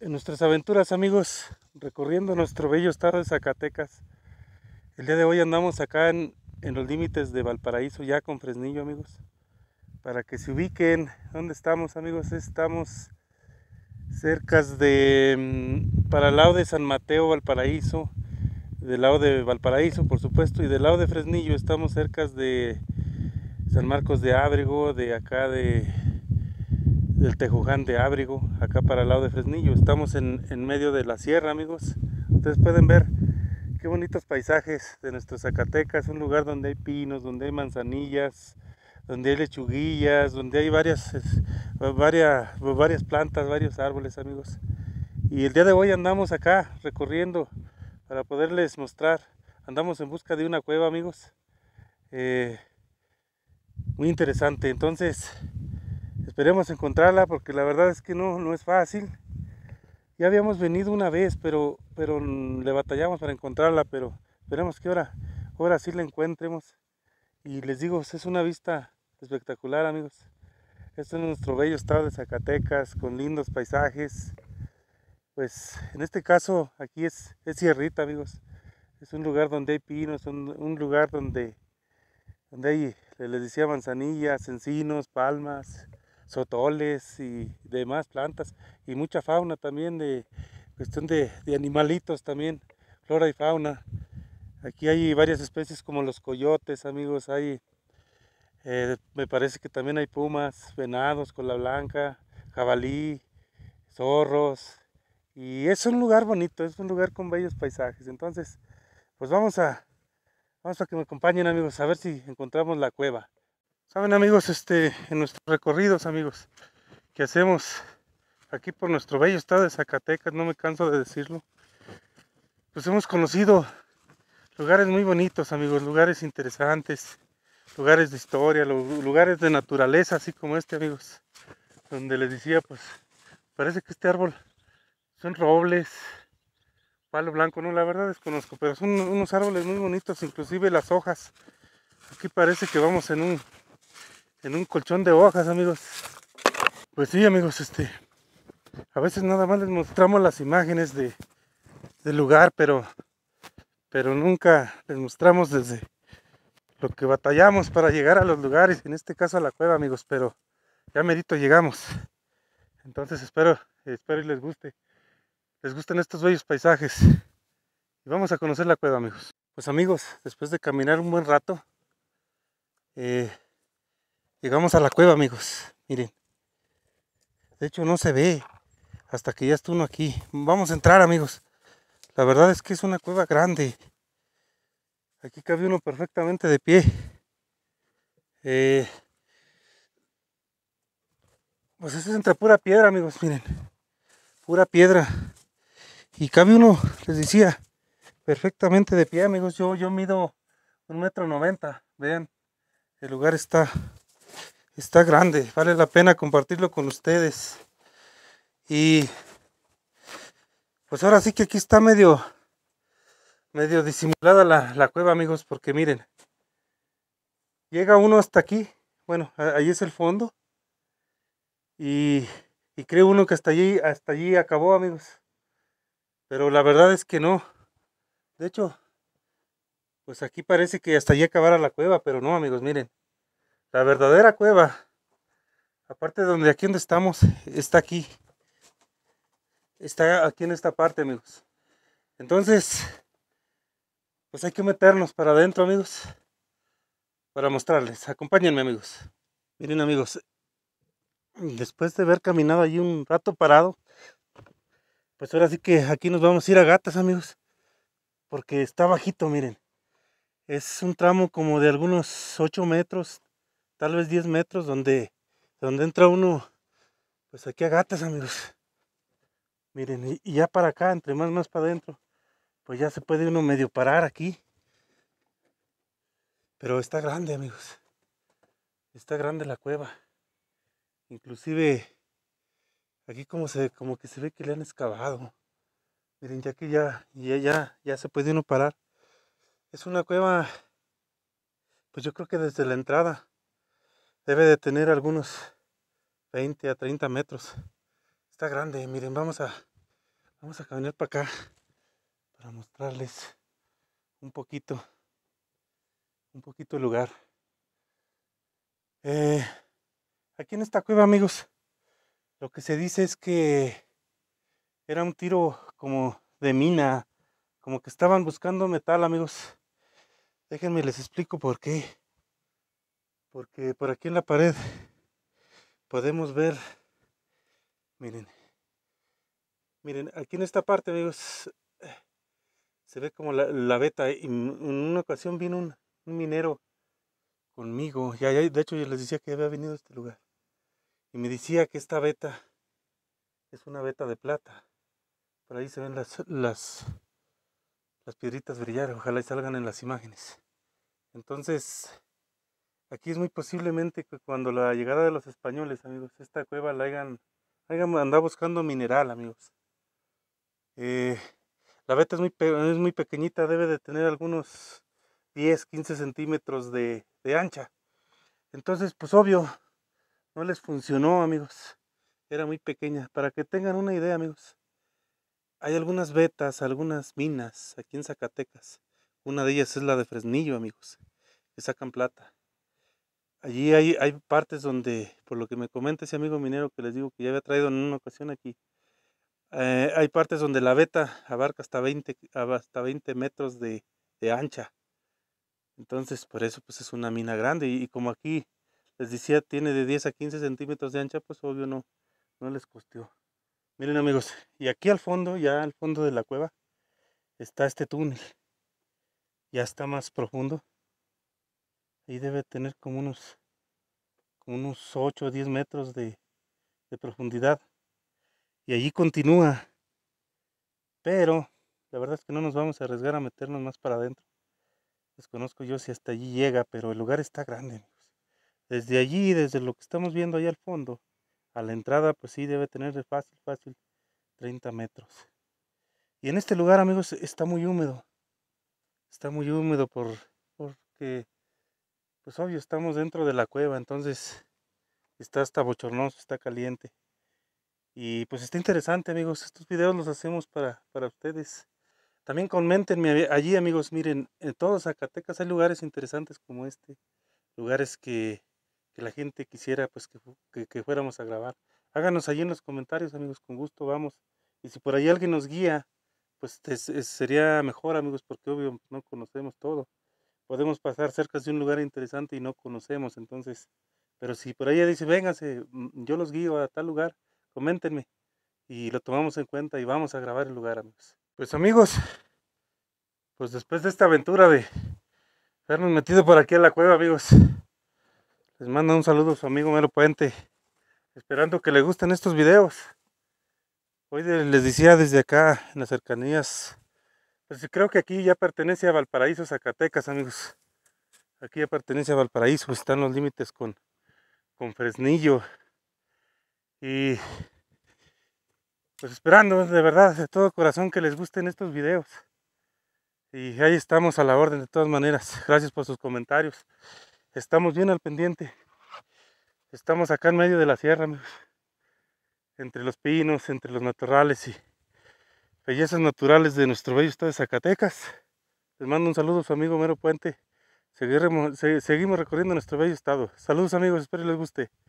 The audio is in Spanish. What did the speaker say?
En nuestras aventuras amigos, recorriendo nuestro bello estado de Zacatecas, el día de hoy andamos acá en, los límites de Valparaíso, ya con Fresnillo amigos, para que se ubiquen, ¿dónde estamos amigos? Estamos cerca de, mm, para el lado de San Mateo, Valparaíso, del lado de Valparaíso por supuesto, y del lado de Fresnillo estamos cerca de San Marcos de Ábrego, de acá de el Tejuján de abrigo acá para el lado de Fresnillo. Estamos en, en medio de la sierra, amigos. Ustedes pueden ver qué bonitos paisajes de nuestros Zacatecas, un lugar donde hay pinos, donde hay manzanillas, donde hay lechuguillas, donde hay varias, varias, varias plantas, varios árboles, amigos. Y el día de hoy andamos acá recorriendo para poderles mostrar. Andamos en busca de una cueva, amigos. Eh, muy interesante. Entonces, Esperemos encontrarla porque la verdad es que no, no es fácil. Ya habíamos venido una vez, pero, pero le batallamos para encontrarla, pero esperemos que ahora, ahora sí la encuentremos. Y les digo, es una vista espectacular, amigos. Este es nuestro bello estado de Zacatecas, con lindos paisajes. Pues en este caso aquí es, es sierrita, amigos. Es un lugar donde hay pinos, es un lugar donde, donde hay, les decía, manzanillas, encinos, palmas, sotoles y demás plantas y mucha fauna también de cuestión de, animalitos también, flora y fauna. Aquí hay varias especies como los coyotes, amigos, hay, eh, me parece que también hay pumas, venados, cola blanca, jabalí, zorros. Y es un lugar bonito, es un lugar con bellos paisajes. Entonces, pues vamos a, vamos a que me acompañen amigos, a ver si encontramos la cueva. Saben amigos, este, en nuestros recorridos amigos que hacemos aquí por nuestro bello estado de Zacatecas, no me canso de decirlo, pues hemos conocido lugares muy bonitos amigos, lugares interesantes, lugares de historia, lugares de naturaleza, así como este amigos, donde les decía pues parece que este árbol son robles, palo blanco, no, la verdad desconozco, pero son unos árboles muy bonitos, inclusive las hojas. Aquí parece que vamos en un en un colchón de hojas, amigos. Pues sí, amigos, este, a veces nada más les mostramos las imágenes de, del lugar, pero, pero nunca les mostramos desde lo que batallamos para llegar a los lugares, en este caso a la cueva, amigos, pero ya merito llegamos. Entonces espero, espero y les guste, les gusten estos bellos paisajes. Y vamos a conocer la cueva, amigos. Pues amigos, después de caminar un buen rato, eh, Llegamos a la cueva, amigos. Miren. De hecho, no se ve hasta que ya está uno aquí. Vamos a entrar, amigos. La verdad es que es una cueva grande. Aquí cabe uno perfectamente de pie. Eh, pues esto es entre pura piedra, amigos. Miren. Pura piedra. Y cabe uno, les decía, perfectamente de pie, amigos. Yo, yo mido un metro noventa. Vean, el lugar está está grande, vale la pena compartirlo con ustedes. Y pues ahora sí que aquí está medio, medio disimulada la, cueva, amigos, porque miren, llega uno hasta aquí, bueno, ahí es el fondo, y, y uno que hasta allí, hasta allí acabó, amigos. Pero la verdad es que no. De hecho, pues aquí parece que hasta allí acabara la cueva, pero no, amigos, miren la verdadera cueva. Aparte de donde aquí donde estamos, está aquí. Está aquí en esta parte, amigos. Entonces, pues hay que meternos para adentro, amigos. Para mostrarles. Acompáñenme, amigos. Miren, amigos. Después de haber caminado allí un rato parado, pues ahora sí que aquí nos vamos a ir a gatas, amigos. Porque está bajito, miren. Es un tramo como de algunos 8 metros, tal vez 10 metros donde, donde entra uno, pues aquí a gatas, amigos. Miren, y, ya para acá, entre más, más para adentro, pues ya se puede uno medio parar aquí. Pero está grande, amigos. Está grande la cueva. Inclusive, aquí como, se, como que se ve que le han excavado. Miren, ya que ya, ya se puede uno parar. Es una cueva, pues yo creo que desde la entrada Debe de tener algunos 20 a 30 metros. Está grande, miren, vamos a, vamos a caminar para acá para mostrarles un poquito, un poquito el lugar. Eh, aquí en esta cueva, amigos, lo que se dice es que era un tiro como de mina, como que estaban buscando metal, amigos. Déjenme les explico por qué porque por aquí en la pared podemos ver, miren, miren, aquí en esta parte, amigos, se ve como la, la veta. Eh, y en una ocasión vino un, minero conmigo, y de hecho yo les decía que había venido a este lugar, y me decía que esta beta es una beta de plata. Por ahí se ven las, las, las piedritas brillar, ojalá salgan en las imágenes. Entonces, Aquí es muy posiblemente que cuando la llegada de los españoles, amigos, esta cueva la hayan, andado buscando mineral, amigos. Eh, la veta es muy, es muy pequeñita, debe de tener algunos 10, 15 centímetros de, de ancha. Entonces, pues obvio, no les funcionó, amigos. Era muy pequeña. Para que tengan una idea, amigos, hay algunas vetas, algunas minas aquí en Zacatecas. Una de ellas es la de Fresnillo, amigos, que sacan plata. Allí hay, partes donde, por lo que me comenta ese amigo minero que les digo que ya había traído en una ocasión aquí, eh, hay partes donde la veta abarca hasta 20, hasta 20 metros de, ancha. Entonces, por eso pues es una mina grande. Y, como aquí les decía, tiene de 10 a 15 centímetros de ancha, pues obvio no, no les costeó. Miren amigos, y aquí al fondo, ya al fondo de la cueva, está este túnel. Ya está más profundo. Ahí debe tener como unos, como unos 8 o 10 metros de, profundidad. Y allí continúa. Pero la verdad es que no nos vamos a arriesgar a meternos más para adentro. Desconozco yo si hasta allí llega, pero el lugar está grande, Desde allí, desde lo que estamos viendo ahí al fondo, a la entrada, pues sí, debe tener de fácil, fácil 30 metros. Y en este lugar, amigos, está muy húmedo. Está muy húmedo por, porque pues obvio, estamos dentro de la cueva, entonces está hasta bochornoso, está caliente. Y pues está interesante, amigos. Estos videos los hacemos para, para ustedes. También comentenme allí, amigos. Miren, en todos Zacatecas hay lugares interesantes como este. Lugares que, que la gente quisiera pues que, fuéramos a grabar. Háganos allí en los comentarios, amigos. Con gusto vamos. Y si por ahí alguien nos guía, pues sería mejor, amigos, porque obvio no conocemos todo podemos pasar cerca de un lugar interesante y no conocemos. Entonces, pero si por ahí dice, vénganse, mm, yo los guío a tal lugar, coméntenme y lo tomamos en cuenta y vamos a grabar el lugar, amigos. Pues amigos, pues después de esta aventura de habernos metido por aquí a la cueva, amigos, les mando un saludo a su amigo Mero Puente, esperando que le gusten estos videos. Hoy les decía desde acá, en las cercanías pues creo que aquí ya pertenece a Valparaíso, Zacatecas, amigos. Aquí ya pertenece a Valparaíso, están los límites con, con Fresnillo. Y pues esperando de verdad, de todo corazón, que les gusten estos videos. Y ahí estamos a la orden de todas maneras. Gracias por sus comentarios. Estamos bien al pendiente. Estamos acá en medio de la sierra, amigos. Entre los pinos, entre los matorrales y bellezas naturales de nuestro bello estado de Zacatecas. Les mando un saludo a su amigo Mero Puente. seguimos recorriendo nuestro bello estado. Saludos amigos, espero les guste.